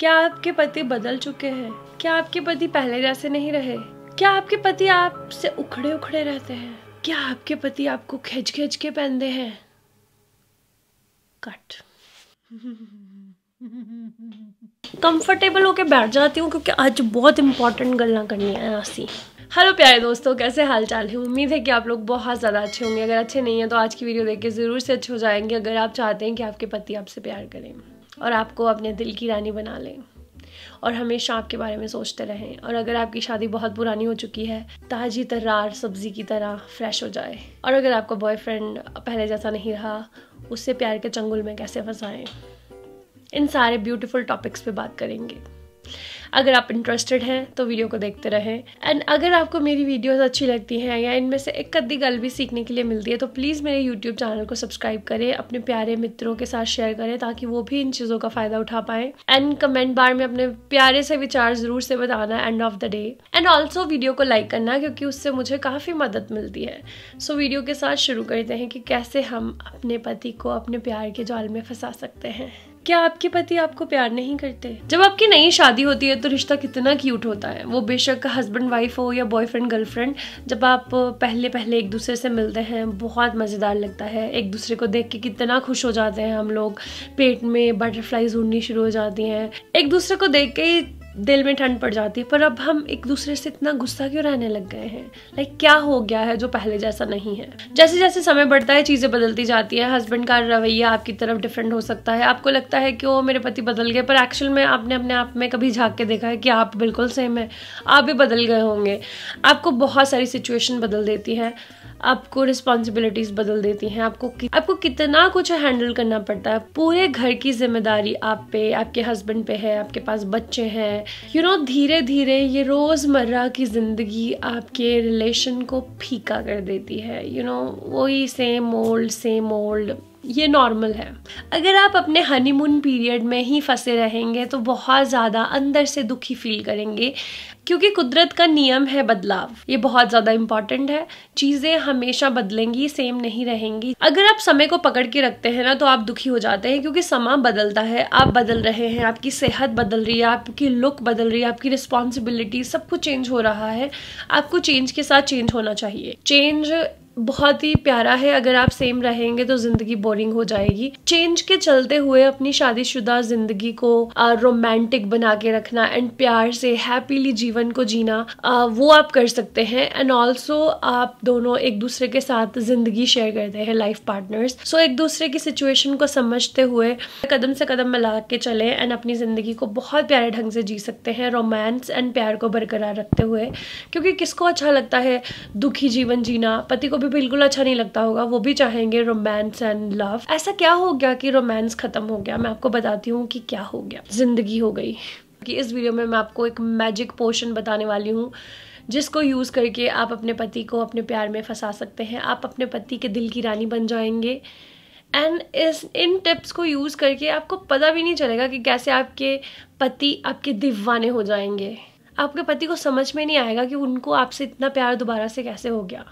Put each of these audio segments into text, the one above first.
क्या आपके पति बदल चुके हैं क्या आपके पति पहले जैसे नहीं रहे क्या आपके पति आपसे उखड़े उखड़े रहते हैं क्या आपके पति आपको खिंच खिंच के पहनते हैं कट कंफर्टेबल होके बैठ जाती हूँ क्योंकि आज बहुत इंपॉर्टेंट गलना करनी है ऐसी हेलो प्यारे दोस्तों कैसे हाल चाल है उम्मीद है कि आप लोग बहुत ज़्यादा अच्छे होंगे अगर अच्छे नहीं हैं तो आज की वीडियो देख के ज़रूर से अच्छे हो जाएंगे अगर आप चाहते हैं कि आपके पति आपसे प्यार करें और आपको अपने दिल की रानी बना लें और हमेशा आपके बारे में सोचते रहें और अगर आपकी शादी बहुत पुरानी हो चुकी है ताजी तर्रार सब्जी की तरह फ्रेश हो जाए और अगर आपका बॉयफ्रेंड पहले जैसा नहीं रहा उससे प्यार के चंगुल में कैसे फंसाएं इन सारे ब्यूटीफुल टॉपिक्स पे बात करेंगे अगर आप इंटरेस्टेड हैं तो वीडियो को देखते रहें एंड अगर आपको मेरी वीडियोस अच्छी लगती हैं या इनमें से एक अद्दी गल भी सीखने के लिए मिलती है तो प्लीज़ मेरे यूट्यूब चैनल को सब्सक्राइब करें अपने प्यारे मित्रों के साथ शेयर करें ताकि वो भी इन चीज़ों का फ़ायदा उठा पाएँ एंड कमेंट बार में अपने प्यारे से विचार ज़रूर से बताना end of the day and also video को लाइक करना क्योंकि उससे मुझे काफ़ी मदद मिलती है सो वीडियो के साथ शुरू करते हैं कि कैसे हम अपने पति को अपने प्यार के जाल में फंसा सकते हैं क्या आपके पति आपको प्यार नहीं करते जब आपकी नई शादी होती है तो रिश्ता कितना क्यूट होता है वो बेशक हस्बैंड वाइफ हो या बॉयफ्रेंड गर्लफ्रेंड जब आप पहले पहले एक दूसरे से मिलते हैं बहुत मज़ेदार लगता है एक दूसरे को देख के कितना खुश हो जाते हैं हम लोग पेट में बटरफ्लाई उड़नी शुरू हो जाती हैं एक दूसरे को देख के दिल में ठंड पड़ जाती है पर अब हम एक दूसरे से इतना गुस्सा क्यों रहने लग गए हैं लाइक क्या हो गया है जो पहले जैसा नहीं है जैसे जैसे समय बढ़ता है चीज़ें बदलती जाती है हस्बैंड का रवैया आपकी तरफ डिफरेंट हो सकता है आपको लगता है कि वो मेरे पति बदल गए पर एक्चुअल में आपने अपने आप में कभी झाँक के देखा है कि आप बिल्कुल सेम है आप भी बदल गए होंगे आपको बहुत सारी सिचुएशन बदल देती है आपको रिस्पॉन्सिबिलिटीज बदल देती हैं आपको कि, आपको कितना कुछ हैंडल करना पड़ता है पूरे घर की जिम्मेदारी आप पे आपके हस्बैंड पे है आपके पास बच्चे हैं यू नो धीरे धीरे ये रोज़मर्रा की ज़िंदगी आपके रिलेशन को फीका कर देती है यू नो वही सेम ओल्ड सेम ओल्ड ये नॉर्मल है अगर आप अपने हनीमून पीरियड में ही फंसे रहेंगे तो बहुत ज़्यादा अंदर से दुखी फील करेंगे क्योंकि कुदरत का नियम है बदलाव ये बहुत ज़्यादा इम्पॉर्टेंट है चीज़ें हमेशा बदलेंगी सेम नहीं रहेंगी अगर आप समय को पकड़ के रखते हैं ना तो आप दुखी हो जाते हैं क्योंकि समा बदलता है आप बदल रहे हैं आपकी सेहत बदल रही है आपकी लुक बदल रही है आपकी रिस्पॉन्सिबिलिटी सब कुछ चेंज हो रहा है आपको चेंज के साथ चेंज होना चाहिए चेंज बहुत ही प्यारा है अगर आप सेम रहेंगे तो ज़िंदगी बोरिंग हो जाएगी चेंज के चलते हुए अपनी शादीशुदा ज़िंदगी को रोमांटिक बना के रखना एंड प्यार से हैप्पीली जीवन को जीना आ, वो आप कर सकते हैं एंड ऑल्सो आप दोनों एक दूसरे के साथ ज़िंदगी शेयर करते हैं लाइफ पार्टनर्स सो एक दूसरे की सिचुएशन को समझते हुए कदम से कदम मिला के चले एंड अपनी ज़िंदगी को बहुत प्यारे ढंग से जी सकते हैं रोमांस एंड प्यार को बरकरार रखते हुए क्योंकि किसको अच्छा लगता है दुखी जीवन जीना पति को भी बिल्कुल अच्छा नहीं लगता होगा वो भी चाहेंगे रोमांस एंड लव ऐसा क्या हो गया कि रोमांस खत्म हो गया मैं आपको बताती हूँ कि क्या हो गया जिंदगी हो गई कि इस वीडियो में मैं आपको एक मैजिक पोशन बताने वाली हूँ जिसको यूज़ करके आप अपने पति को अपने प्यार में फंसा सकते हैं आप अपने पति के दिल की रानी बन जाएंगे एंड इस इन टिप्स को यूज़ करके आपको पता भी नहीं चलेगा कि कैसे आपके पति आपके दीवाने हो जाएंगे आपके पति को समझ में नहीं आएगा कि उनको आपसे इतना प्यार दोबारा से कैसे हो गया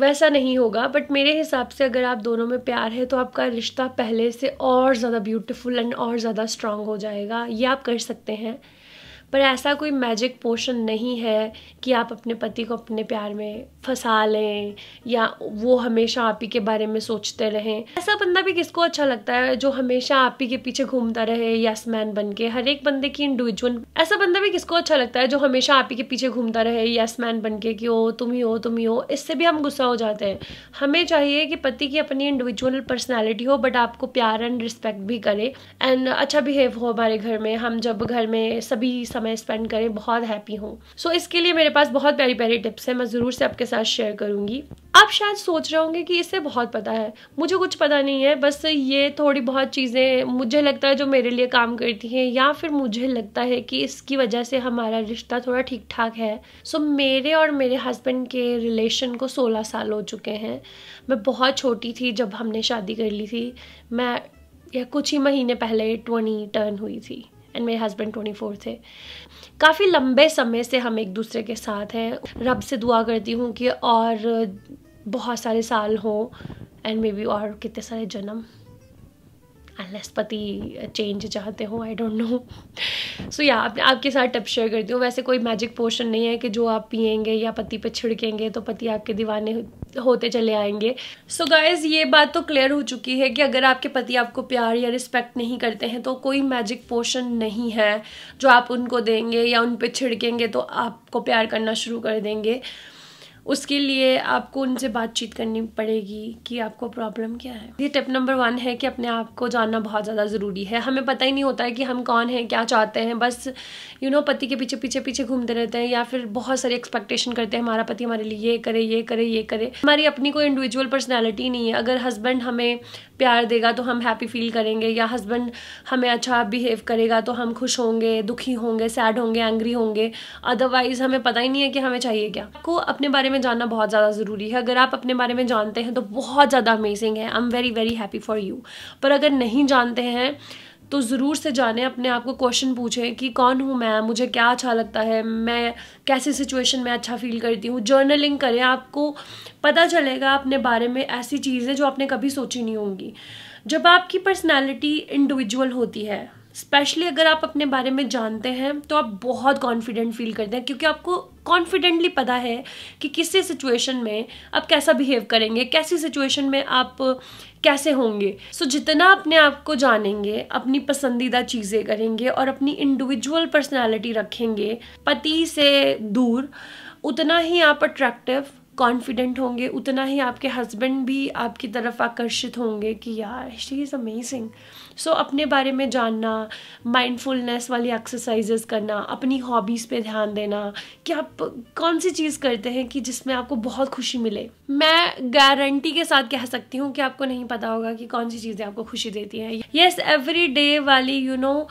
वैसा नहीं होगा बट मेरे हिसाब से अगर आप दोनों में प्यार है तो आपका रिश्ता पहले से और ज़्यादा ब्यूटीफुल एंड और ज़्यादा स्ट्रांग हो जाएगा ये आप कर सकते हैं पर ऐसा कोई मैजिक पोशन नहीं है कि आप अपने पति को अपने प्यार में फंसा लें या वो हमेशा आप ही के बारे में सोचते रहें ऐसा बंदा भी किसको अच्छा लगता है जो हमेशा आप ही के पीछे घूमता रहे यस मैन बन के हर एक बंदे की इंडिविजुअल ऐसा बंदा भी किसको अच्छा लगता है जो हमेशा आप ही के पीछे घूमता रहे यस मैन बन के कि ओ तुम ही हो तुम ही हो इससे भी हम गुस्सा हो जाते हैं हमें चाहिए कि पति की अपनी इंडिविजुअल पर्सनैलिटी हो बट आपको प्यार एंड रिस्पेक्ट भी करे एंड अच्छा बिहेव हो हमारे घर में हम जब घर में सभी सम समय स्पेंड करें बहुत हैप्पी हूँ सो so, इसके लिए मेरे पास बहुत प्यारी प्यारी टिप्स हैं मैं ज़रूर से आपके साथ शेयर करूंगी आप शायद सोच रहे होंगे कि इसे बहुत पता है मुझे कुछ पता नहीं है बस ये थोड़ी बहुत चीज़ें मुझे लगता है जो मेरे लिए काम करती हैं या फिर मुझे लगता है कि इसकी वजह से हमारा रिश्ता थोड़ा ठीक ठाक है सो so, मेरे और मेरे हस्बैंड के रिलेशन को 16 साल हो चुके हैं मैं बहुत छोटी थी जब हमने शादी कर ली थी मैं या कुछ ही महीने पहले ट्वेंटी टर्न हुई थी एंड मेरे हस्बैंड ट्वेंटी फोर थे काफ़ी लंबे समय से हम एक दूसरे के साथ हैं रब से दुआ करती हूँ कि और बहुत सारे साल हों एंड मे बी और कितने सारे जन्म अनलेस पति चेंज चाहते हो आई डोंट नो सो या आप, आपके साथ टप शेयर करती हूँ वैसे कोई मैजिक पोर्शन नहीं है कि जो आप पियेंगे या पति पे छिड़केंगे तो पति आपके दीवाने होते चले आएंगे सो so गाइज ये बात तो क्लियर हो चुकी है कि अगर आपके पति आपको प्यार या रिस्पेक्ट नहीं करते हैं तो कोई मैजिक पोर्शन नहीं है जो आप उनको देंगे या उन पर छिड़केंगे तो आपको प्यार करना शुरू कर देंगे उसके लिए आपको उनसे बातचीत करनी पड़ेगी कि आपको प्रॉब्लम क्या है ये टिप नंबर वन है कि अपने आप को जानना बहुत ज़्यादा ज़रूरी है हमें पता ही नहीं होता है कि हम कौन हैं क्या चाहते हैं बस यू नो पति के पीछे पीछे पीछे घूमते रहते हैं या फिर बहुत सारी एक्सपेक्टेशन करते हैं हमारा पति हमारे लिए ये करे ये करे ये करे हमारी अपनी कोई इंडिविजुअल पर्सनैलिटी नहीं है अगर हस्बैंड हमें प्यार देगा तो हम हैप्पी फील करेंगे या हस्बैंड हमें अच्छा बिहेव करेगा तो हम खुश होंगे दुखी होंगे सैड होंगे एंग्री होंगे अदरवाइज़ हमें पता ही नहीं है कि हमें चाहिए क्या आपको अपने बारे में जानना बहुत ज़्यादा ज़रूरी है अगर आप अपने बारे में जानते हैं तो बहुत ज़्यादा अमेजिंग है I am very very happy for you पर अगर नहीं जानते हैं तो ज़रूर से जाने अपने आप को क्वेश्चन पूछें कि कौन हूँ मैं मुझे क्या अच्छा लगता है मैं कैसे सिचुएशन में अच्छा फील करती हूँ जर्नलिंग करें आपको पता चलेगा अपने बारे में ऐसी चीज़ें जो आपने कभी सोची नहीं होंगी जब आपकी पर्सनैलिटी इंडिविजुअल होती है स्पेशली अगर आप अपने बारे में जानते हैं तो आप बहुत कॉन्फिडेंट फील करते हैं क्योंकि आपको कॉन्फिडेंटली पता है कि किसी सिचुएशन में आप कैसा बिहेव करेंगे कैसी सिचुएशन में आप कैसे होंगे सो so, जितना अपने आप को जानेंगे अपनी पसंदीदा चीज़ें करेंगे और अपनी इंडिविजुअल पर्सनैलिटी रखेंगे पति से दूर उतना ही आप अट्रैक्टिव कॉन्फिडेंट होंगे उतना ही आपके हस्बैंड भी आपकी तरफ आकर्षित होंगे कि यार she is amazing so so, अपने बारे में जानना माइंडफुलनेस वाली एक्सरसाइजेस करना अपनी हॉबीज़ पे ध्यान देना कि आप कौन सी चीज़ करते हैं कि जिसमें आपको बहुत खुशी मिले मैं गारंटी के साथ कह सकती हूँ कि आपको नहीं पता होगा कि कौन सी चीज़ें आपको खुशी देती हैं येस एवरी डे वाली यू नो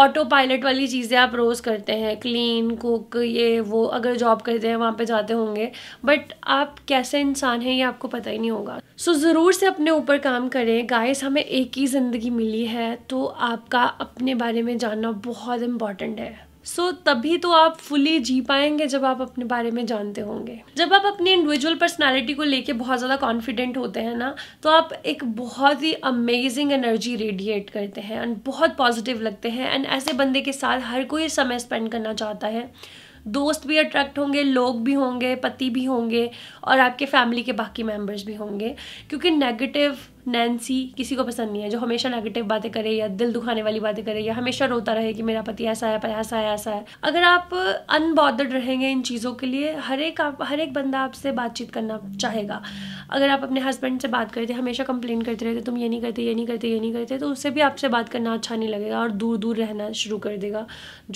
ऑटो पायलट वाली चीज़ें आप रोज़ करते हैं क्लीन कुक ये वो अगर जॉब करते हैं वहाँ पे जाते होंगे बट आप कैसे इंसान हैं ये आपको पता ही नहीं होगा सो so, ज़रूर से अपने ऊपर काम करें गाइस हमें एक ही ज़िंदगी मिली है तो आपका अपने बारे में जानना बहुत इम्पॉर्टेंट है सो so, तभी तो आप फुली जी पाएंगे जब आप अपने बारे में जानते होंगे जब आप अपनी इंडिविजुअल पर्सनालिटी को लेके बहुत ज़्यादा कॉन्फिडेंट होते हैं ना तो आप एक बहुत ही अमेजिंग एनर्जी रेडिएट करते हैं एंड बहुत पॉजिटिव लगते हैं एंड ऐसे बंदे के साथ हर कोई समय स्पेंड करना चाहता है दोस्त भी अट्रैक्ट होंगे लोग भी होंगे पति भी होंगे और आपके फैमिली के बाकी मेम्बर्स भी होंगे क्योंकि नेगेटिव नैन्सी किसी को पसंद नहीं है जो हमेशा नेगेटिव बातें करे या दिल दुखाने वाली बातें करे या हमेशा रोता रहे कि मेरा पति ऐसा है ऐसा है ऐसा है अगर आप अनबॉदर्ड रहेंगे इन चीज़ों के लिए हर एक आप हर एक बंदा आपसे बातचीत करना चाहेगा अगर आप अपने हस्बैंड से बात करते हमेशा कंप्लेन करते रहते तुम ये नहीं करते ये नहीं करते ये नहीं करते तो उससे भी आपसे बात करना अच्छा नहीं लगेगा और दूर दूर रहना शुरू कर देगा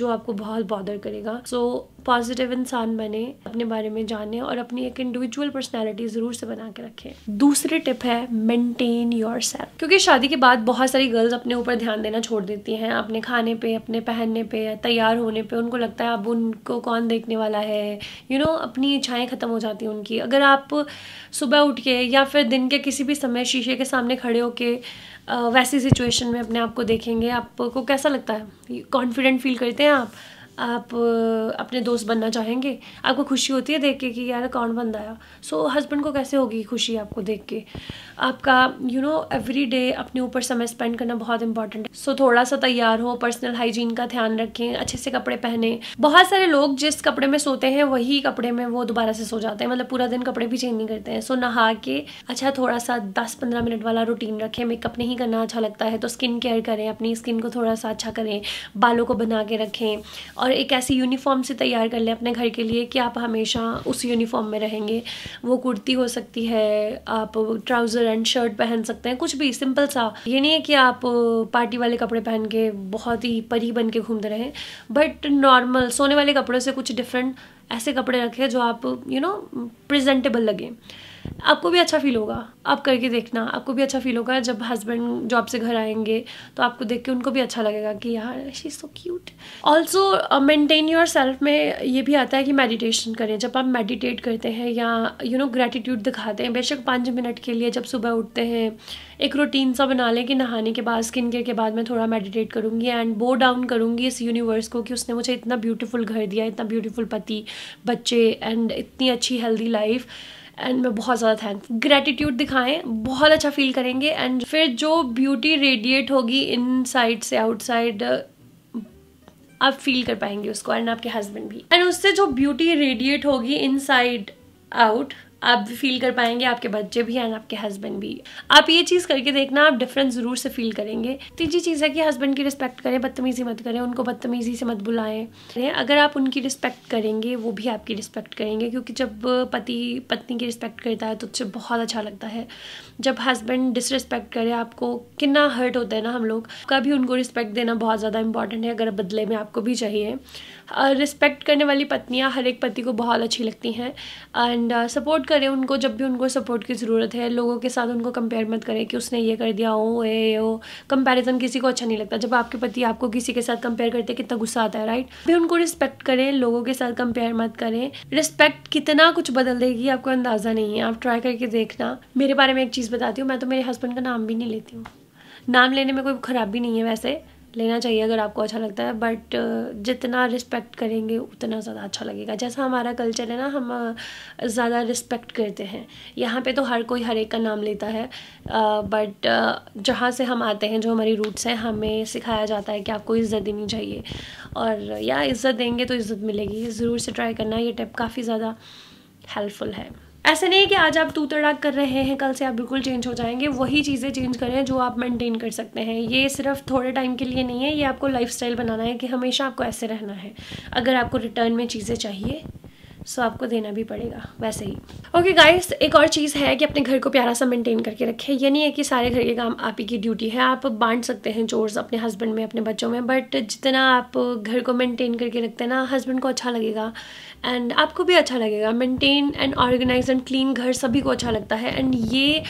जो आपको बहुत बॉदर करेगा सो पॉजिटिव इंसान बने अपने बारे में जाने और अपनी एक इंडिविजुअल पर्सनैलिटी ज़रूर से बना के रखें दूसरी टिप है मेनटेन इन योर सेल्फ क्योंकि शादी के बाद बहुत सारी गर्ल्स अपने ऊपर ध्यान देना छोड़ देती हैं अपने खाने पे अपने पहनने पे तैयार होने पे उनको लगता है अब उनको कौन देखने वाला है यू you नो know, अपनी इच्छाएं ख़त्म हो जाती हैं उनकी अगर आप सुबह उठ के या फिर दिन के किसी भी समय शीशे के सामने खड़े होके वैसी सिचुएशन में अपने आप को देखेंगे आपको कैसा लगता है कॉन्फिडेंट फील करते हैं आप आप अपने दोस्त बनना चाहेंगे आपको खुशी होती है देख के कि यार कौन बंदा आया सो so, हस्बैंड को कैसे होगी खुशी आपको देख के आपका यू नो एवरी डे अपने ऊपर समय स्पेंड करना बहुत इंपॉर्टेंट है सो so, थोड़ा सा तैयार हो पर्सनल हाइजीन का ध्यान रखें अच्छे से कपड़े पहने बहुत सारे लोग जिस कपड़े में सोते हैं वही कपड़े में वो दोबारा से सो जाते हैं मतलब पूरा दिन कपड़े भी चेंज नहीं करते हैं सो so, नहा के अच्छा थोड़ा सा दस पंद्रह मिनट वाला रूटीन रखें मेकअप नहीं करना अच्छा लगता है तो स्किन केयर करें अपनी स्किन को थोड़ा सा अच्छा करें बालों को बना के रखें और एक ऐसी यूनिफॉर्म से तैयार कर लें अपने घर के लिए कि आप हमेशा उस यूनिफॉर्म में रहेंगे वो कुर्ती हो सकती है आप ट्राउज़र एंड शर्ट पहन सकते हैं कुछ भी सिंपल सा ये नहीं है कि आप पार्टी वाले कपड़े पहन के बहुत ही परी बन के घूमते रहें बट नॉर्मल सोने वाले कपड़ों से कुछ डिफरेंट ऐसे कपड़े रखें जो आप यू नो प्रजेंटेबल लगें आपको भी अच्छा फील होगा आप करके देखना आपको भी अच्छा फील होगा जब हस्बैंड जॉब से घर आएंगे तो आपको देख के उनको भी अच्छा लगेगा कि यार she so cute also maintain yourself में ये भी आता है कि मेडिटेशन करें जब आप मेडिटेट करते हैं या यू नो ग्रैटिट्यूड दिखाते हैं बेशक पाँच मिनट के लिए जब सुबह उठते हैं एक रूटीन सा बना लें कि नहाने के बाद स्किन केयर के बाद मैं थोड़ा मेडिटेट करूँगी एंड बो डाउन करूँगी इस यूनिवर्स को कि उसने मुझे इतना ब्यूटीफुल घर दिया इतना ब्यूटीफुल पति बच्चे एंड इतनी अच्छी हेल्दी लाइफ एंड मैं बहुत ज़्यादा थैंक ग्रेटिट्यूड दिखाएं बहुत अच्छा फील करेंगे एंड फिर जो ब्यूटी रेडिएट होगी इन साइड से आउटसाइड uh, आप फील कर पाएंगे उसको एंड आपके हस्बैंड भी एंड उससे जो ब्यूटी रेडिएट होगी इन साइड आउट आप भी फील कर पाएंगे आपके बच्चे भी एंड आपके हस्बैंड भी आप ये चीज़ करके देखना आप डिफरेंस ज़रूर से फील करेंगे तीसरी चीज़ है कि हस्बैंड की रिस्पेक्ट करें बदतमीज़ी मत करें उनको बदतमीज़ी से मत बुलाएं अगर आप उनकी रिस्पेक्ट करेंगे वो भी आपकी रिस्पेक्ट करेंगे क्योंकि जब पति पत्नी की रिस्पेक्ट करता है तो उससे बहुत अच्छा लगता है जब हस्बैंड डिसरिस्पेक्ट करे आपको कितना हर्ट होता है ना हम लोग कभी उनको रिस्पेक्ट देना बहुत ज़्यादा इंपॉर्टेंट है अगर बदले में आपको भी चाहिए रिस्पेक्ट करने वाली पत्नियाँ हर एक पति को बहुत अच्छी लगती हैं एंड सपोर्ट करें उनको जब भी उनको सपोर्ट की ज़रूरत है लोगों के साथ उनको कंपेयर मत करें कि उसने ये कर दिया हो ये हो कंपेरिजन किसी को अच्छा नहीं लगता जब आपके पति आपको किसी के साथ कंपेयर करते कितना गुस्सा आता है राइट भी उनको रिस्पेक्ट करें लोगों के साथ कंपेयर मत करें रिस्पेक्ट कितना कुछ बदल देगी आपको अंदाज़ा नहीं है आप ट्राई करके देखना मेरे बारे में एक चीज़ बताती हूँ मैं तो मेरे हस्बैंड का नाम भी नहीं लेती हूँ नाम लेने में कोई खराबी नहीं है वैसे लेना चाहिए अगर आपको अच्छा लगता है बट uh, जितना रिस्पेक्ट करेंगे उतना ज़्यादा अच्छा लगेगा जैसा हमारा कल्चर है ना हम uh, ज़्यादा रिस्पेक्ट करते हैं यहाँ पे तो हर कोई हर एक का नाम लेता है बट uh, जहाँ से हम आते हैं जो हमारी रूट्स हैं हमें सिखाया जाता है कि आपको इज़्ज़त देनी चाहिए और या इज़्ज़त देंगे तो इज़्ज़त मिलेगी ज़रूर से ट्राई करना ये टिप काफ़ी ज़्यादा हेल्पफुल है ऐसा नहीं है कि आज आप तू तड़ाक कर रहे हैं कल से आप बिल्कुल चेंज हो जाएंगे वही चीज़ें चेंज करें जो आप मेंटेन कर सकते हैं ये सिर्फ थोड़े टाइम के लिए नहीं है ये आपको लाइफस्टाइल बनाना है कि हमेशा आपको ऐसे रहना है अगर आपको रिटर्न में चीज़ें चाहिए सो आपको देना भी पड़ेगा वैसे ही ओके okay गाइस एक और चीज़ है कि अपने घर को प्यारा सा मेंटेन करके रखें ये नहीं है कि सारे घर के काम आप ही की ड्यूटी है आप बांट सकते हैं चोर्स अपने हस्बैंड में अपने बच्चों में बट जितना आप घर को मेंटेन करके रखते हैं ना हस्बैंड को अच्छा लगेगा एंड आपको भी अच्छा लगेगा maintain and organise and clean घर सभी को अच्छा लगता है एंड ये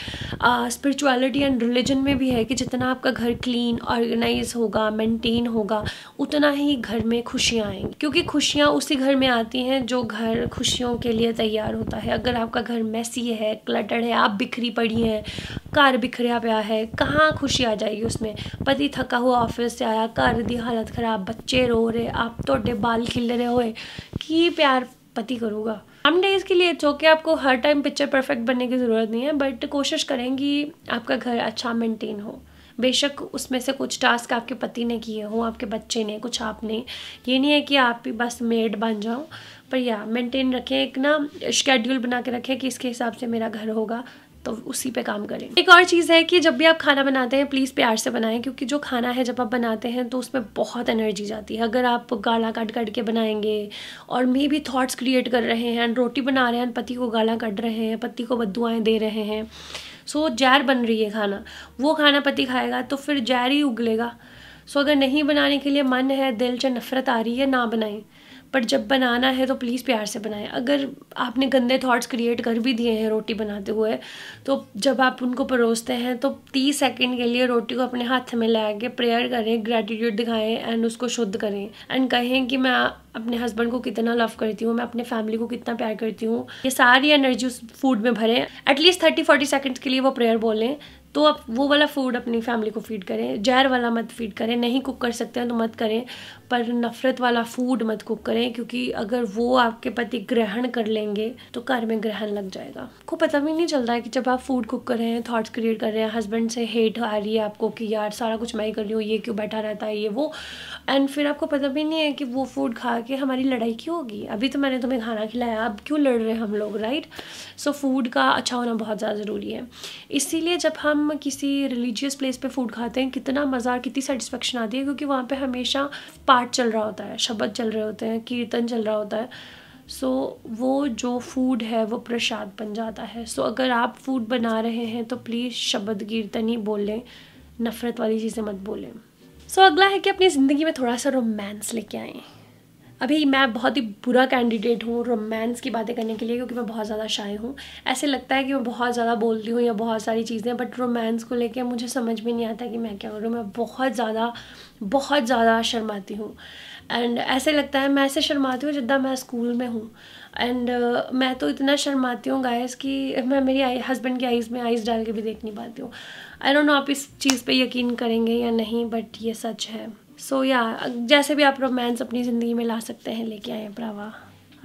स्पिरिचुअलिटी एंड रिलीजन में भी है कि जितना आपका घर क्लीन ऑर्गेनाइज होगा मेंटेन होगा उतना ही घर में खुशियाँ आएंगी क्योंकि खुशियाँ उसी घर में आती हैं जो घर खुशियों के लिए तैयार होता है अगर आपका घर मैसी है क्लटर है आप बिखरी पड़ी हैं कार बिखरा पाया है कहाँ खुशी आ जाएगी उसमें पति थका हुआ ऑफिस से आया घर दी हालत ख़राब बच्चे रो रहे आप तो बाल खिल रहे होए की प्यार पति करूँगा हम डेज़ के लिए चौके आपको हर टाइम पिक्चर परफेक्ट बनने की ज़रूरत नहीं है बट कोशिश करें कि आपका घर अच्छा मेंटेन हो बेशक उसमें से कुछ टास्क आपके पति ने किए हों आपके बच्चे ने कुछ आपने ये नहीं है कि आप भी बस मेड बन जाओ पर या मेंटेन रखें एक ना शेड्यूल बना के रखें कि इसके हिसाब से मेरा घर होगा तो उसी पे काम करें एक और चीज़ है कि जब भी आप खाना बनाते हैं प्लीज़ प्यार से बनाएं क्योंकि जो खाना है जब आप बनाते हैं तो उसमें बहुत एनर्जी जाती है अगर आप गाला काट काट के बनाएंगे और मे भी थॉट्स क्रिएट कर रहे हैं रोटी बना रहे हैं पति को गाला काट रहे हैं पति को बदुआएँ दे रहे हैं सो जैर बन रही है खाना वो खाना पति खाएगा तो फिर जैर ही उगलेगा सो अगर नहीं बनाने के लिए मन है दिल से नफरत आ रही है ना बनाएं बट जब बनाना है तो प्लीज़ प्यार से बनाएं अगर आपने गंदे थॉट्स क्रिएट कर भी दिए हैं रोटी बनाते हुए तो जब आप उनको परोसते हैं तो तीस सेकेंड के लिए रोटी को अपने हाथ में ला के प्रेयर करें ग्रेटिट्यूड दिखाएं एंड उसको शुद्ध करें एंड कहें कि मैं अपने हस्बैंड को कितना लव करती हूँ मैं अपने फैमिली को कितना प्यार करती हूँ ये सारी एनर्जी उस फूड में भरें एटलीस्ट थर्टी फोर्टी सेकेंड्स के लिए वो प्रेयर बोलें तो आप वो वाला फूड अपनी फैमिली को फीड करें जहर वाला मत फीड करें नहीं कुक कर सकते हैं तो मत करें पर नफ़रत वाला फूड मत कुक करें क्योंकि अगर वो आपके पति ग्रहण कर लेंगे तो घर में ग्रहण लग जाएगा आपको पता भी नहीं चलता है कि जब आप फूड कुक कर रहे हैं थाट्स क्रिएट कर रहे हैं हस्बैंड से हेट आ रही है आपको कि यार सारा कुछ मैं ही कर रही हूँ ये क्यों बैठा रहता है ये वो एंड फिर आपको पता भी नहीं है कि वो फूड खा के हमारी लड़ाई क्यों होगी अभी तो मैंने तुम्हें खाना खिलाया अब क्यों लड़ रहे हैं हम लोग राइट सो फूड का अच्छा होना बहुत ज़्यादा ज़रूरी है इसीलिए जब हम किसी रिलीजियस प्लेस पर फूड खाते हैं कितना मज़ा कितनी सेटिस्फेक्शन आती है क्योंकि वहाँ पर हमेशा पाठ चल रहा होता है शब्द चल रहे होते हैं कीर्तन चल रहा होता है सो so, वो जो फूड है वो प्रसाद बन जाता है सो so, अगर आप फूड बना रहे हैं तो प्लीज़ शब्द कीर्तन ही बोलें नफ़रत वाली चीज़ें मत बोलें सो so, अगला है कि अपनी ज़िंदगी में थोड़ा सा रोमांस लेके आएँ अभी मैं बहुत ही बुरा कैंडिडेट हूँ रोमांस की बातें करने के लिए क्योंकि मैं बहुत ज़्यादा शाय हूँ ऐसे लगता है कि मैं बहुत ज़्यादा बोलती हूँ या बहुत सारी चीज़ें बट रोमांस को लेकर मुझे समझ में नहीं आता कि मैं क्या करूँ मैं बहुत ज़्यादा बहुत ज़्यादा शर्माती हूँ एंड ऐसे लगता है मैं ऐसे शर्माती हूँ जितना मैं स्कूल में हूँ एंड uh, मैं तो इतना शर्माती हूँ गायस कि मैं मेरी आई हस्बैंड की आइज़ में आइज़ डाल के भी देख नहीं पाती हूँ आई डोंट नो आप इस चीज़ पे यकीन करेंगे या नहीं बट ये सच है सो या जैसे भी आप रोमांस अपनी ज़िंदगी में ला सकते हैं लेके आए प्रावा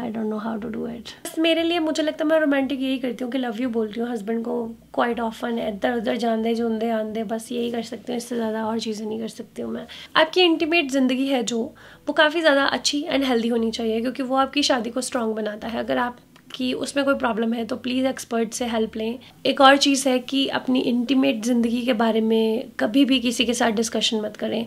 I don't know how to do it मेरे लिए मुझे लगता है मैं रोमांटिक यही करती हूँ कि लव यू बोलती हूँ हस्बैंड को क्वाइट ऑफन इधर उधर जानते जूंदे आंदे बस यही कर सकती हूँ इससे ज़्यादा और चीज़ें नहीं कर सकती हूँ मैं आपकी इंटीमेट ज़िंदगी है जो वो काफ़ी ज़्यादा अच्छी एंड हेल्दी होनी चाहिए क्योंकि वो आपकी शादी को स्ट्रॉन्ग बनाता है अगर आप कि उसमें कोई प्रॉब्लम है तो प्लीज़ एक्सपर्ट से हेल्प लें एक और चीज़ है कि अपनी इंटीमेट ज़िंदगी के बारे में कभी भी किसी के साथ डिस्कशन मत करें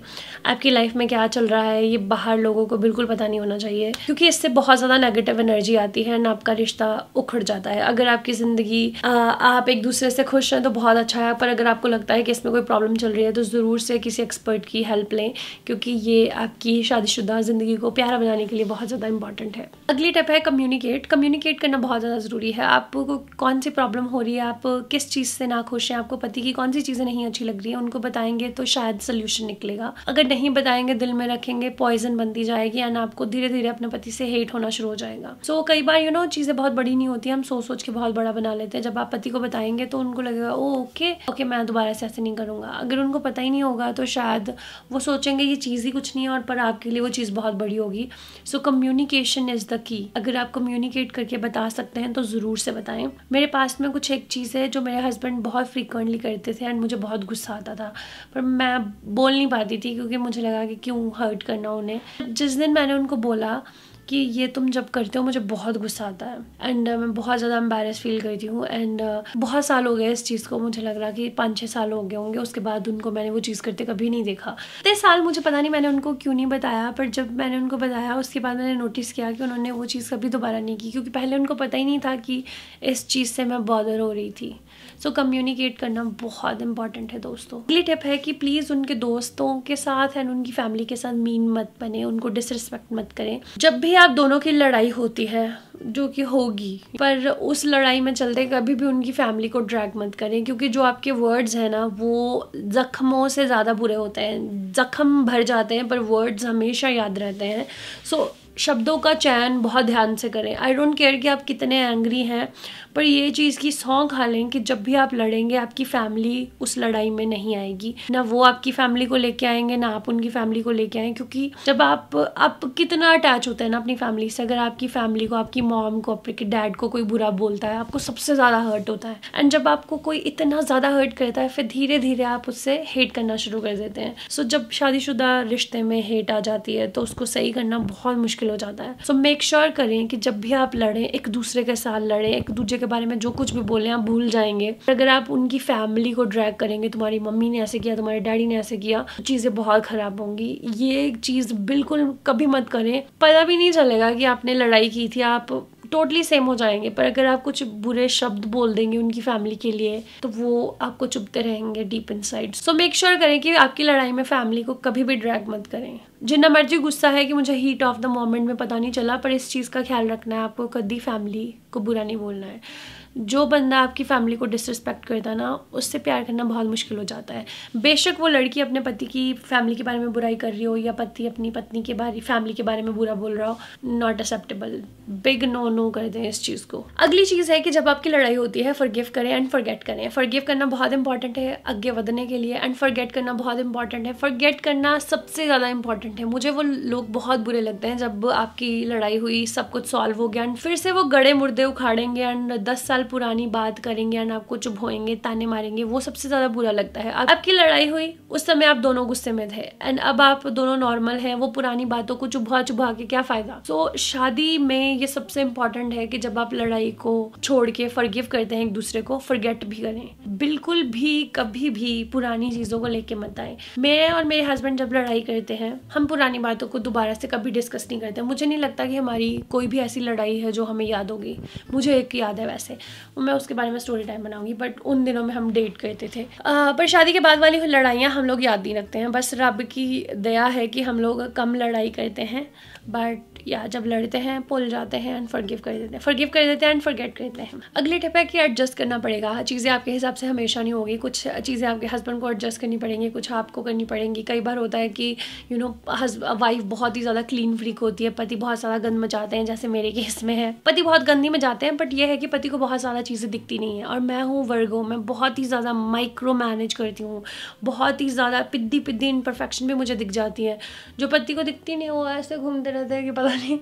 आपकी लाइफ में क्या चल रहा है ये बाहर लोगों को बिल्कुल पता नहीं होना चाहिए क्योंकि इससे बहुत ज़्यादा नेगेटिव एनर्जी आती है एंड आपका रिश्ता उखड़ जाता है अगर आपकी ज़िंदगी आप एक दूसरे से खुश हैं तो बहुत अच्छा है पर अगर आपको लगता है कि इसमें कोई प्रॉब्लम चल रही है तो ज़रूर से किसी एक्सपर्ट की हेल्प लें क्योंकि ये आपकी शादीशुदा ज़िंदगी को प्यारा बनाने के लिए बहुत ज़्यादा इंपॉर्टेंट है अगली टिप है कम्युनिकेट कम्युनिकेट करना बहुत ज़्यादा ज़रूरी है आपको कौन सी प्रॉब्लम हो रही है आप किस चीज़ से ना खुश हैं आपको पति की कौन सी चीज़ें नहीं अच्छी लग रही है उनको बताएंगे तो शायद सोल्यूशन निकलेगा अगर नहीं बताएंगे दिल में रखेंगे पॉइजन बनती जाएगी एंड आपको धीरे धीरे अपने पति से हेट होना शुरू हो जाएगा सो so, कई बार यू नो चीज़ें बहुत बड़ी नहीं होती हम सोच सोच के बहुत बड़ा बना लेते हैं जब आप पति को बताएंगे तो उनको लगेगा ओ ओके ओके मैं दोबारा से ऐसे नहीं करूँगा अगर उनको पता ही नहीं होगा तो शायद वो सोचेंगे ये चीज़ ही कुछ नहीं है और पर आपके लिए वो चीज़ बहुत बड़ी होगी so communication is the key अगर आप कम्युनिकेट करके बता सकते हैं तो ज़रूर से बताएं मेरे पास में कुछ एक चीज़ है जो मेरे हस्बैंड बहुत फ्रीक्वेंटली करते थे एंड मुझे बहुत गुस्सा आता था पर मैं बोल नहीं पाती थी क्योंकि मुझे लगा कि क्यों हर्ट करना उन्हें जिस दिन मैंने उनको बोला कि ये तुम जब करते हो मुझे बहुत गुस्सा आता है एंड uh, मैं बहुत ज़्यादा एम्बेरस फील करती हूँ एंड uh, बहुत साल हो गए इस चीज़ को मुझे लग रहा कि पाँच छः साल हो गए होंगे उसके बाद उनको मैंने वो चीज़ करते कभी नहीं देखा इतने साल मुझे पता नहीं मैंने उनको क्यों नहीं बताया पर जब मैंने उनको बताया उसके बाद मैंने नोटिस किया कि उन्होंने वो चीज़ कभी दोबारा नहीं की क्योंकि पहले उनको पता ही नहीं था कि इस चीज़ से मैं बॉदर हो रही थी सो so, कम्युनिकेट करना बहुत इंपॉर्टेंट है दोस्तों अगली टिप है कि प्लीज़ उनके दोस्तों के साथ एंड उनकी फैमिली के साथ मीन मत बने उनको डिसरिस्पेक्ट मत करें जब भी आप दोनों की लड़ाई होती है जो कि होगी पर उस लड़ाई में चलते कभी भी उनकी फैमिली को ड्रैग मत करें क्योंकि जो आपके वर्ड्स हैं ना वो ज़ख्मों से ज़्यादा बुरे होते हैं ज़ख्म भर जाते हैं पर वर्ड्स हमेशा याद रहते हैं सो so, शब्दों का चयन बहुत ध्यान से करें आई डोंट केयर कि आप कितने एंग्री हैं पर ये चीज़ की सौ खा लें कि जब भी आप लड़ेंगे आपकी फैमिली उस लड़ाई में नहीं आएगी ना वो आपकी फैमिली को लेके आएंगे ना आप उनकी फैमिली को लेके आएंगे क्योंकि जब आप आप कितना अटैच होता है ना अपनी फैमिली से अगर आपकी फैमिली को आपकी मॉम को आपके डैड को कोई बुरा बोलता है आपको सबसे ज़्यादा हर्ट होता है एंड जब आपको कोई इतना ज़्यादा हर्ट करता है फिर धीरे धीरे आप उससे हेट करना शुरू कर देते हैं सो जब शादीशुदा रिश्ते में हेट आ जाती है तो उसको सही करना बहुत मुश्किल हो जाता है सो मेक श्योर करें कि जब भी आप लड़ें एक दूसरे के साथ लड़ें एक दूसरे के बारे में जो कुछ भी बोले आप भूल जाएंगे अगर आप उनकी फैमिली को ड्रैग करेंगे तुम्हारी मम्मी ने ऐसे किया तुम्हारे डैडी ने ऐसे किया तो चीज़ें बहुत ख़राब होंगी ये चीज़ बिल्कुल कभी मत करें पता भी नहीं चलेगा कि आपने लड़ाई की थी आप टोटली सेम हो जाएंगे पर अगर आप कुछ बुरे शब्द बोल देंगे उनकी फैमिली के लिए तो वो आपको चुपते रहेंगे deep inside so make sure करें कि आपकी लड़ाई में फैमिली को कभी भी ड्रैग मत करें जितना मर्जी गुस्सा है कि मुझे हीट ऑफ द मोमेंट में पता नहीं चला पर इस चीज़ का ख्याल रखना है आपको कभी फैमिली को बुरा नहीं बोलना है जो बंदा आपकी फैमिली को डिसरिस्पेक्ट करता है ना उससे प्यार करना बहुत मुश्किल हो जाता है बेशक वो लड़की अपने पति की फैमिली के बारे में बुराई कर रही हो या पति अपनी पत्नी के बारे फैमिली के बारे में बुरा बोल रहा हो not acceptable big no no कर दें इस चीज़ को अगली चीज़ है कि जब आपकी लड़ाई होती है फॉरगिव करें एंड फॉरगेट करें फॉरगिव करना बहुत इंपॉर्टेंट है आगे बढ़ने के लिए एंड फॉरगेट करना बहुत इंपॉर्टेंट है फॉरगेट करना सबसे ज़्यादा इंपॉर्टेंट है मुझे वो लोग बहुत बुरे लगते हैं जब आपकी लड़ाई हुई सब कुछ सॉल्व हो गया एंड फिर से वो गड़े मुर्दे उखाड़ेंगे एंड दस साल साल पुरानी बात करेंगे एंड आपको चुभोएंगे ताने मारेंगे वो सबसे ज़्यादा बुरा लगता है आपकी लड़ाई हुई उस समय आप दोनों गुस्से में थे एंड अब आप दोनों नॉर्मल हैं वो पुरानी बातों को चुभा चुभा के क्या फ़ायदा सो so, शादी में ये सबसे इम्पोर्टेंट है कि जब आप लड़ाई को छोड़ के फर्गिव करते हैं एक दूसरे को फर्गेट भी करें बिल्कुल भी कभी भी पुरानी चीज़ों को लेके मत आए मेरे और मेरे हस्बैंड जब लड़ाई करते हैं हम पुरानी बातों को दोबारा से कभी डिस्कस नहीं करते मुझे नहीं लगता कि हमारी कोई भी ऐसी लड़ाई है जो हमें याद होगी मुझे एक याद है वैसे मैं उसके बारे में स्टोरी टाइम बनाऊंगी बट उन दिनों में हम डेट करते थे आ, पर शादी के बाद वाली लड़ाइयाँ हम लोग याद नहीं रखते हैं बस रब की दया है कि हम लोग कम लड़ाई करते हैं बट या जब लड़ते हैं पुल जाते हैं एंड फॉरगिव कर देते हैं फॉरगिव कर देते हैं एंड फॉरगेट कर देते हैं अगले टिप है कि एडजस्ट करना पड़ेगा चीज़ें आपके हिसाब से हमेशा नहीं होगी कुछ चीज़ें आपके हस्बैंड को एडजस्ट करनी पड़ेंगी कुछ आपको करनी पड़ेंगी कई बार होता है कि यू नो हज वाइफ बहुत ही ज़्यादा क्लीन फ्रीक होती है पति बहुत ज़्यादा गंद मचाते हैं जैसे मेरे केस में है पति बहुत गंदी मचाते हैं बट यह है कि पति को बहुत ज़्यादा चीज़ें दिखती नहीं है और मैं हूँ वर्गो मैं बहुत ही ज़्यादा माइक्रो मैनेज करती हूँ बहुत ही ज़्यादा पिद्दी पिद्दी इनपरफेक्शन भी मुझे दिख जाती है जो पति को दिखती नहीं वो ऐसे घूमते रहते हैं कि पता बने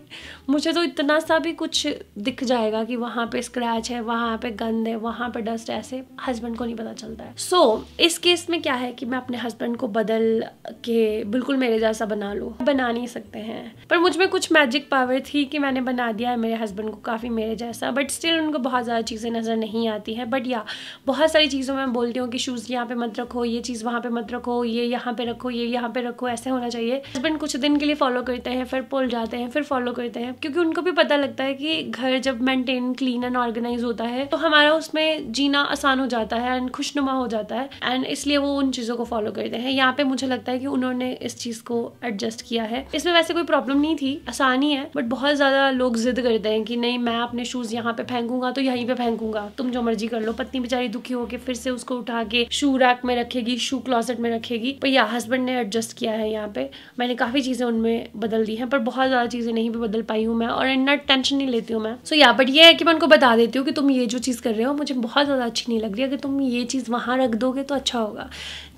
मुझे तो इतना सा भी कुछ दिख जाएगा कि वहाँ पे स्क्रैच है वहाँ पे गंद है वहाँ पे डस्ट ऐसे हस्बैंड को नहीं पता चलता है सो so, इस केस में क्या है कि मैं अपने हस्बैंड को बदल के बिल्कुल मेरे जैसा बना लूँ बना नहीं सकते हैं पर मुझ में कुछ मैजिक पावर थी कि मैंने बना दिया है मेरे हस्बैंड को काफ़ी मेरे जैसा बट स्टिल उनको बहुत ज़्यादा चीज़ें नज़र नहीं आती हैं बट या बहुत सारी चीज़ों में बोलती हूँ कि शूज़ यहाँ पे मत रखो ये चीज़ वहाँ पे मत रखो ये यहाँ पे रखो ये यहाँ पे रखो ऐसे होना चाहिए हस्बैंड कुछ दिन के लिए फॉलो करते हैं फिर पुल जाते हैं फिर फॉलो करते हैं क्योंकि उनको भी पता लगता है कि घर जब मेंटेन क्लीन एंड ऑर्गेनाइज होता है तो हमारा उसमें जीना आसान हो जाता है एंड खुशनुमा हो जाता है एंड इसलिए वो उन चीज़ों को फॉलो करते हैं यहाँ पे मुझे लगता है कि उन्होंने इस चीज़ को एडजस्ट किया है इसमें वैसे कोई प्रॉब्लम नहीं थी आसानी है बट बहुत ज़्यादा लोग जिद करते हैं कि नहीं मैं अपने शूज़ यहाँ पे फेंकूंगा तो यहीं पे फेंकूंगा तुम जो मर्जी कर लो पत्नी बेचारी दुखी होकर फिर से उसको उठा के शू रैक में रखेगी शू क्लॉसेट में रखेगी पर या हस्बैंड ने एडजस्ट किया है यहाँ पे मैंने काफ़ी चीज़ें उनमें बदल दी हैं पर बहुत ज़्यादा चीज़ें चीज़ें नहीं भी बदल पाई हूँ मैं और इतना टेंशन नहीं लेती हूँ मैं सो so, या बट ये है कि मैं उनको बता देती हूँ कि तुम ये जो चीज़ कर रहे हो मुझे बहुत ज़्यादा अच्छी नहीं लग रही अगर तुम ये चीज़ वहाँ रख दोगे तो अच्छा होगा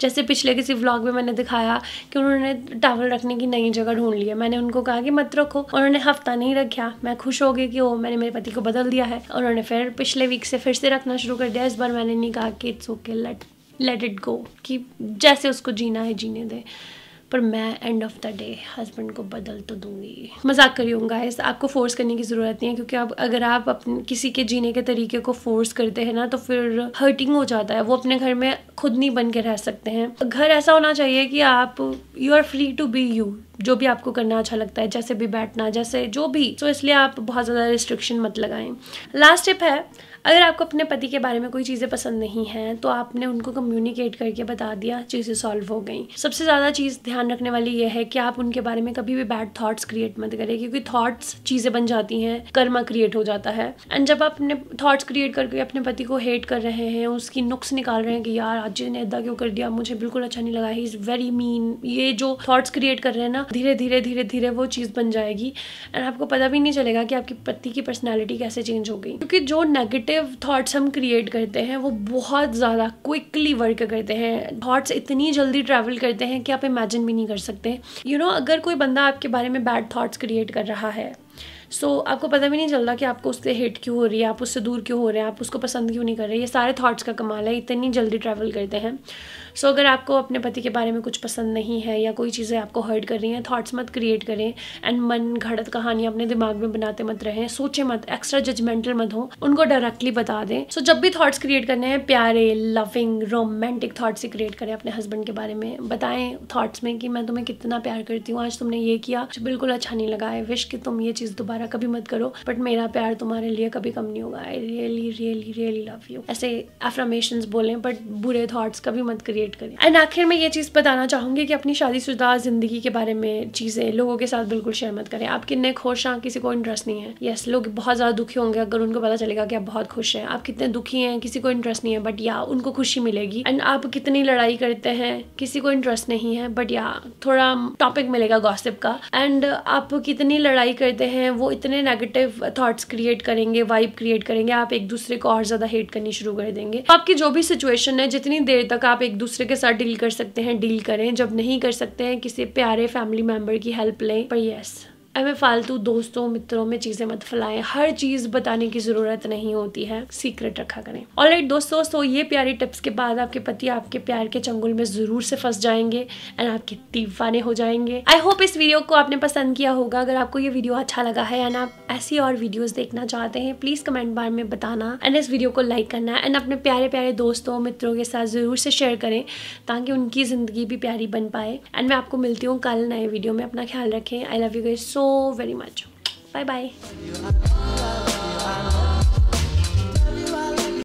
जैसे पिछले किसी व्लॉग में मैंने दिखाया कि उन्होंने टावल रखने की नई जगह ढूंढ लिया मैंने उनको कहा कि मत रखो उन्होंने हफ्ता नहीं रखा मैं खुश हो गई कि ओ मैंने मेरे पति को बदल दिया है उन्होंने फिर पिछले वीक से फिर से रखना शुरू कर दिया इस बार मैंने नहीं कहा कि it's okay let let it go कि जैसे उसको जीना है जीने दे पर मैं end of the day husband को बदल तो दूंगी मजाक करी हूँ गाइस आपको फोर्स करने की ज़रूरत नहीं है क्योंकि आप अगर आप अपने किसी के जीने के तरीके को फोर्स करते हैं ना तो फिर हर्टिंग हो जाता है वो अपने घर में खुद नहीं बन के रह सकते हैं घर ऐसा होना चाहिए कि आप you are free to be you जो भी आपको करना अच्छा लगता है जैसे भी बैठना जैसे जो भी तो so, इसलिए आप बहुत ज़्यादा रिस्ट्रिक्शन मत लगाएं लास्ट टिप है अगर आपको अपने पति के बारे में कोई चीज़ें पसंद नहीं हैं तो आपने उनको कम्युनिकेट करके बता दिया चीज़ें सॉल्व हो गई सबसे ज़्यादा चीज़ ध्यान रखने वाली यह है कि आप उनके बारे में कभी भी बैड थाट्स क्रिएट मत करें क्योंकि थाट्स चीज़ें बन जाती हैं कर्मा क्रिएट हो जाता है एंड जब आप अपने थाट्स क्रिएट करके अपने पति को हेट कर रहे हैं उसकी नुक्स निकाल रहे हैं कि यार आज ने इदा क्यों कर दिया मुझे बिल्कुल अच्छा नहीं लगा ही इज़ वेरी मीन ये जो थाट्स क्रिएट कर रहे हैं ना धीरे धीरे धीरे धीरे वो चीज़ बन जाएगी एंड आपको पता भी नहीं चलेगा कि आपकी पति की पर्सनैलिटी कैसे चेंज हो गई क्योंकि जो नेगेटिव नेगेटिव थाट्स हम क्रिएट करते हैं वो बहुत ज़्यादा क्विकली वर्क करते हैं थाट्स इतनी जल्दी ट्रैवल करते हैं कि आप इमेजिन भी नहीं कर सकते यू you नो know, अगर कोई बंदा आपके बारे में बैड थाट्स क्रिएट कर रहा है सो so, आपको पता भी नहीं चलता कि आपको उससे हेट क्यों हो रही है आप उससे दूर क्यों हो रहे हैं आप उसको पसंद क्यों नहीं कर रहे ये सारे थाट्स का कमाल है इतनी जल्दी ट्रैवल करते हैं सो so, अगर आपको अपने पति के बारे में कुछ पसंद नहीं है या कोई चीज़ें आपको हर्ट कर रही हैं थाट्स मत क्रिएट करें एंड मन घड़त कहानियाँ अपने दिमाग में बनाते मत रहें सोचे मत एक्स्ट्रा जजमेंटल मत हो उनको डायरेक्टली बता दें सो so, जब भी थाट्स क्रिएट करने हैं प्यारे लविंग रोमांटिक थाट्स ही क्रिएट करें अपने हस्बैंड के बारे में बताएं थाट्स में कि मैं तुम्हें कितना प्यार करती हूँ आज तुमने ये किया बिल्कुल अच्छा नहीं लगा है विश कि तुम ये चीज़ दोबारा कभी मत करो बट मेरा प्यार तुम्हारे लिए कभी कम नहीं होगा I really really really love you ऐसे एफ्रामेशन बोलें बट बुरे थाट्स कभी मत करिए क्रिएट करें एंड आखिर में ये चीज़ बताना चाहूँगी कि अपनी शादीशुदा ज़िंदगी के बारे में चीज़ें लोगों के साथ बिल्कुल शेयर मत करें आप कितने खुश हैं किसी को इंटरेस्ट नहीं है यस लोग बहुत ज़्यादा दुखी होंगे अगर उनको पता चलेगा कि आप बहुत खुश हैं आप कितने दुखी हैं किसी को इंटरेस्ट नहीं है बट या उनको खुशी मिलेगी एंड आप कितनी लड़ाई करते हैं किसी को इंटरेस्ट नहीं है बट या थोड़ा टॉपिक मिलेगा गॉसिप का एंड आप कितनी लड़ाई करते हैं वो इतने नेगेटिव थॉट्स क्रिएट करेंगे वाइब क्रिएट करेंगे आप एक दूसरे को और ज़्यादा हेट करनी शुरू कर देंगे आपकी जो भी सिचुएशन है जितनी देर तक आप एक दूसरे दूसरे के साथ डील कर सकते हैं डील करें जब नहीं कर सकते हैं किसी प्यारे फैमिली मेम्बर की हेल्प लें पर यस हमें फालतू दोस्तों मित्रों में चीज़ें मत फैलाएं हर चीज़ बताने की ज़रूरत नहीं होती है सीक्रेट रखा करें ऑल राइट दोस्तों तो ये प्यारी टिप्स के बाद आपके पति आपके प्यार के चंगुल में ज़रूर से फंस जाएंगे एंड आपके दीवाने हो जाएंगे आई होप इस वीडियो को आपने पसंद किया होगा अगर आपको ये वीडियो अच्छा लगा है एंड आप ऐसी और वीडियोज़ देखना चाहते हैं प्लीज़ कमेंट बार में बताना एंड इस वीडियो को लाइक करना एंड अपने प्यारे प्यारे दोस्तों मित्रों के साथ ज़रूर से शेयर करें ताकि उनकी ज़िंदगी भी प्यारी बन पाए एंड मैं आपको मिलती हूँ कल नए वीडियो में अपना ख्याल रखें आई लव यू गई सो so very much bye bye